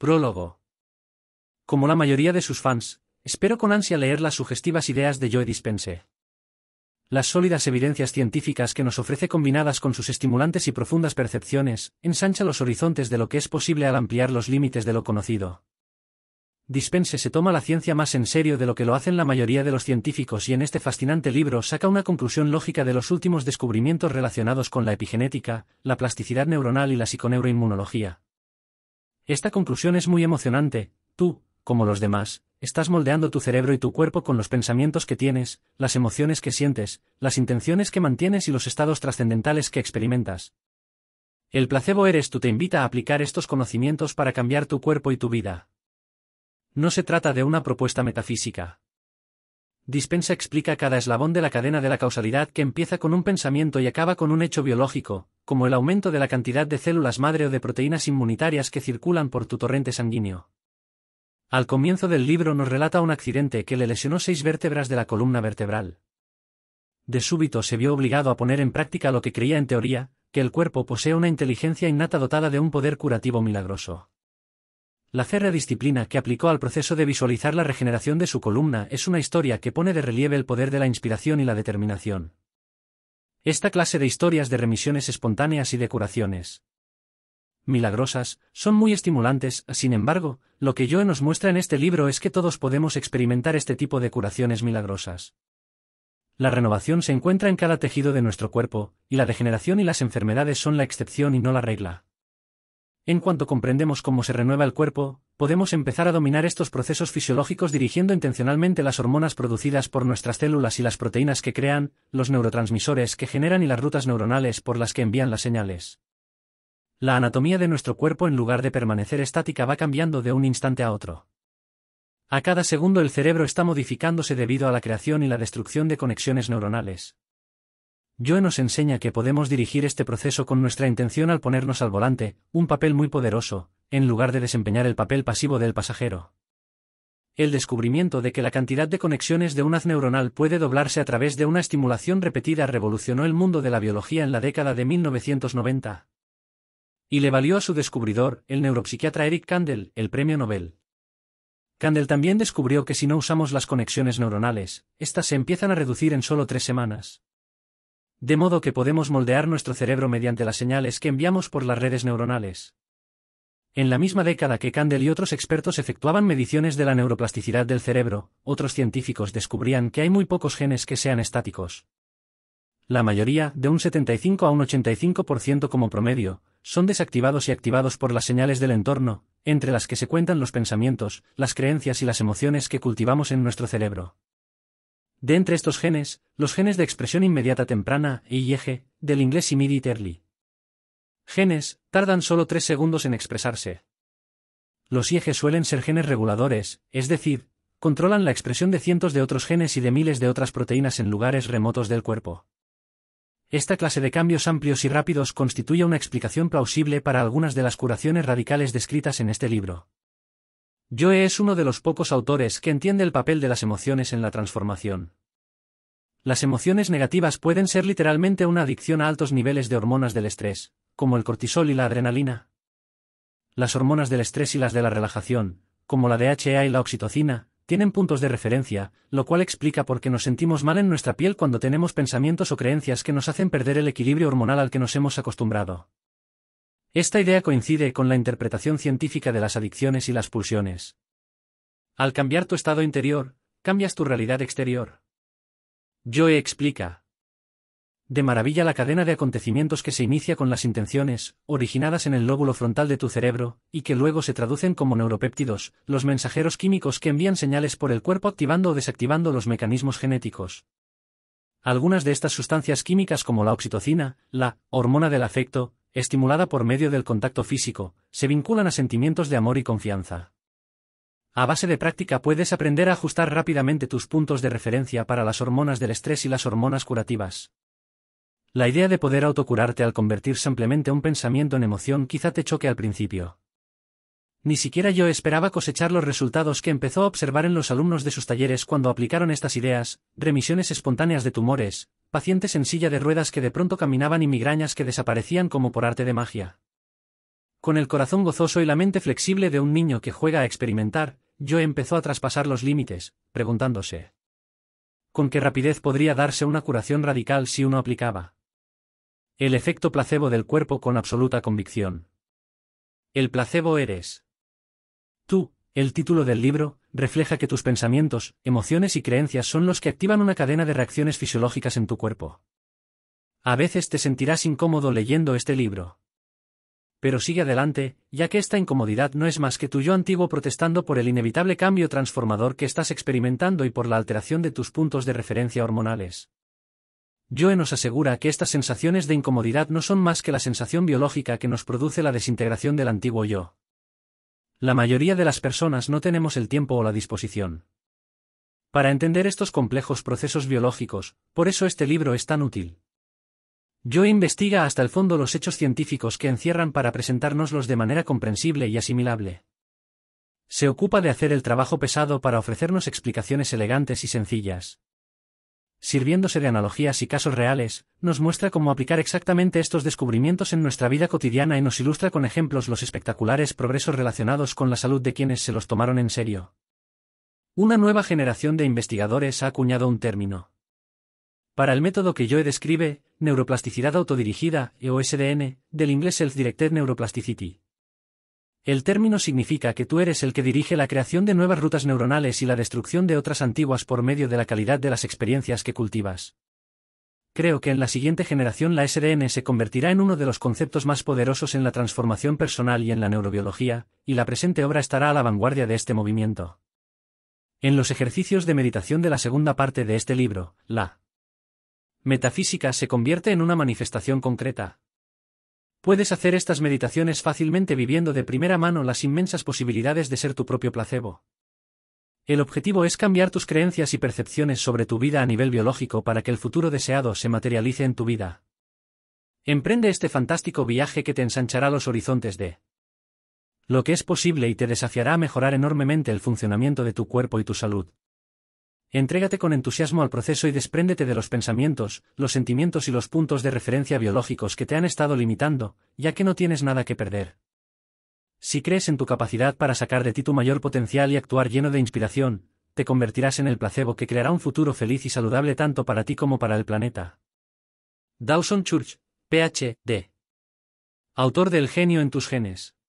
Prólogo. Como la mayoría de sus fans, espero con ansia leer las sugestivas ideas de Joe Dispense. Las sólidas evidencias científicas que nos ofrece combinadas con sus estimulantes y profundas percepciones, ensancha los horizontes de lo que es posible al ampliar los límites de lo conocido. Dispense se toma la ciencia más en serio de lo que lo hacen la mayoría de los científicos y en este fascinante libro saca una conclusión lógica de los últimos descubrimientos relacionados con la epigenética, la plasticidad neuronal y la psiconeuroinmunología. Esta conclusión es muy emocionante, tú, como los demás, estás moldeando tu cerebro y tu cuerpo con los pensamientos que tienes, las emociones que sientes, las intenciones que mantienes y los estados trascendentales que experimentas. El placebo eres tú te invita a aplicar estos conocimientos para cambiar tu cuerpo y tu vida. No se trata de una propuesta metafísica. Dispensa explica cada eslabón de la cadena de la causalidad que empieza con un pensamiento y acaba con un hecho biológico, como el aumento de la cantidad de células madre o de proteínas inmunitarias que circulan por tu torrente sanguíneo. Al comienzo del libro nos relata un accidente que le lesionó seis vértebras de la columna vertebral. De súbito se vio obligado a poner en práctica lo que creía en teoría, que el cuerpo posee una inteligencia innata dotada de un poder curativo milagroso. La férrea disciplina que aplicó al proceso de visualizar la regeneración de su columna es una historia que pone de relieve el poder de la inspiración y la determinación. Esta clase de historias de remisiones espontáneas y de curaciones milagrosas son muy estimulantes, sin embargo, lo que yo nos muestra en este libro es que todos podemos experimentar este tipo de curaciones milagrosas. La renovación se encuentra en cada tejido de nuestro cuerpo, y la degeneración y las enfermedades son la excepción y no la regla. En cuanto comprendemos cómo se renueva el cuerpo, podemos empezar a dominar estos procesos fisiológicos dirigiendo intencionalmente las hormonas producidas por nuestras células y las proteínas que crean, los neurotransmisores que generan y las rutas neuronales por las que envían las señales. La anatomía de nuestro cuerpo en lugar de permanecer estática va cambiando de un instante a otro. A cada segundo el cerebro está modificándose debido a la creación y la destrucción de conexiones neuronales. Joe nos enseña que podemos dirigir este proceso con nuestra intención al ponernos al volante, un papel muy poderoso, en lugar de desempeñar el papel pasivo del pasajero. El descubrimiento de que la cantidad de conexiones de un haz neuronal puede doblarse a través de una estimulación repetida revolucionó el mundo de la biología en la década de 1990. Y le valió a su descubridor, el neuropsiquiatra Eric Kandel, el premio Nobel. Kandel también descubrió que si no usamos las conexiones neuronales, éstas se empiezan a reducir en solo tres semanas. De modo que podemos moldear nuestro cerebro mediante las señales que enviamos por las redes neuronales. En la misma década que Candel y otros expertos efectuaban mediciones de la neuroplasticidad del cerebro, otros científicos descubrían que hay muy pocos genes que sean estáticos. La mayoría, de un 75 a un 85% como promedio, son desactivados y activados por las señales del entorno, entre las que se cuentan los pensamientos, las creencias y las emociones que cultivamos en nuestro cerebro. De entre estos genes, los genes de expresión inmediata temprana, IEG, del inglés immediate early. Genes, tardan solo tres segundos en expresarse. Los IEG suelen ser genes reguladores, es decir, controlan la expresión de cientos de otros genes y de miles de otras proteínas en lugares remotos del cuerpo. Esta clase de cambios amplios y rápidos constituye una explicación plausible para algunas de las curaciones radicales descritas en este libro. Joe es uno de los pocos autores que entiende el papel de las emociones en la transformación. Las emociones negativas pueden ser literalmente una adicción a altos niveles de hormonas del estrés, como el cortisol y la adrenalina. Las hormonas del estrés y las de la relajación, como la DHA y la oxitocina, tienen puntos de referencia, lo cual explica por qué nos sentimos mal en nuestra piel cuando tenemos pensamientos o creencias que nos hacen perder el equilibrio hormonal al que nos hemos acostumbrado. Esta idea coincide con la interpretación científica de las adicciones y las pulsiones. Al cambiar tu estado interior, cambias tu realidad exterior. Joe explica. De maravilla la cadena de acontecimientos que se inicia con las intenciones, originadas en el lóbulo frontal de tu cerebro, y que luego se traducen como neuropéptidos, los mensajeros químicos que envían señales por el cuerpo activando o desactivando los mecanismos genéticos. Algunas de estas sustancias químicas como la oxitocina, la hormona del afecto, estimulada por medio del contacto físico, se vinculan a sentimientos de amor y confianza. A base de práctica puedes aprender a ajustar rápidamente tus puntos de referencia para las hormonas del estrés y las hormonas curativas. La idea de poder autocurarte al convertir simplemente un pensamiento en emoción quizá te choque al principio. Ni siquiera yo esperaba cosechar los resultados que empezó a observar en los alumnos de sus talleres cuando aplicaron estas ideas, remisiones espontáneas de tumores, pacientes en silla de ruedas que de pronto caminaban y migrañas que desaparecían como por arte de magia. Con el corazón gozoso y la mente flexible de un niño que juega a experimentar, yo empezó a traspasar los límites, preguntándose. ¿Con qué rapidez podría darse una curación radical si uno aplicaba? El efecto placebo del cuerpo con absoluta convicción. El placebo eres. Tú, el título del libro refleja que tus pensamientos, emociones y creencias son los que activan una cadena de reacciones fisiológicas en tu cuerpo. A veces te sentirás incómodo leyendo este libro. Pero sigue adelante, ya que esta incomodidad no es más que tu yo antiguo protestando por el inevitable cambio transformador que estás experimentando y por la alteración de tus puntos de referencia hormonales. Joe nos asegura que estas sensaciones de incomodidad no son más que la sensación biológica que nos produce la desintegración del antiguo yo. La mayoría de las personas no tenemos el tiempo o la disposición. Para entender estos complejos procesos biológicos, por eso este libro es tan útil. Yo investiga hasta el fondo los hechos científicos que encierran para presentárnoslos de manera comprensible y asimilable. Se ocupa de hacer el trabajo pesado para ofrecernos explicaciones elegantes y sencillas sirviéndose de analogías y casos reales, nos muestra cómo aplicar exactamente estos descubrimientos en nuestra vida cotidiana y nos ilustra con ejemplos los espectaculares progresos relacionados con la salud de quienes se los tomaron en serio. Una nueva generación de investigadores ha acuñado un término. Para el método que yo he describe, neuroplasticidad autodirigida, EOSDN, del inglés Self-Directed Neuroplasticity, el término significa que tú eres el que dirige la creación de nuevas rutas neuronales y la destrucción de otras antiguas por medio de la calidad de las experiencias que cultivas. Creo que en la siguiente generación la SDN se convertirá en uno de los conceptos más poderosos en la transformación personal y en la neurobiología, y la presente obra estará a la vanguardia de este movimiento. En los ejercicios de meditación de la segunda parte de este libro, la metafísica se convierte en una manifestación concreta, Puedes hacer estas meditaciones fácilmente viviendo de primera mano las inmensas posibilidades de ser tu propio placebo. El objetivo es cambiar tus creencias y percepciones sobre tu vida a nivel biológico para que el futuro deseado se materialice en tu vida. Emprende este fantástico viaje que te ensanchará los horizontes de lo que es posible y te desafiará a mejorar enormemente el funcionamiento de tu cuerpo y tu salud. Entrégate con entusiasmo al proceso y despréndete de los pensamientos, los sentimientos y los puntos de referencia biológicos que te han estado limitando, ya que no tienes nada que perder. Si crees en tu capacidad para sacar de ti tu mayor potencial y actuar lleno de inspiración, te convertirás en el placebo que creará un futuro feliz y saludable tanto para ti como para el planeta. Dawson Church, PhD. Autor del genio en tus genes.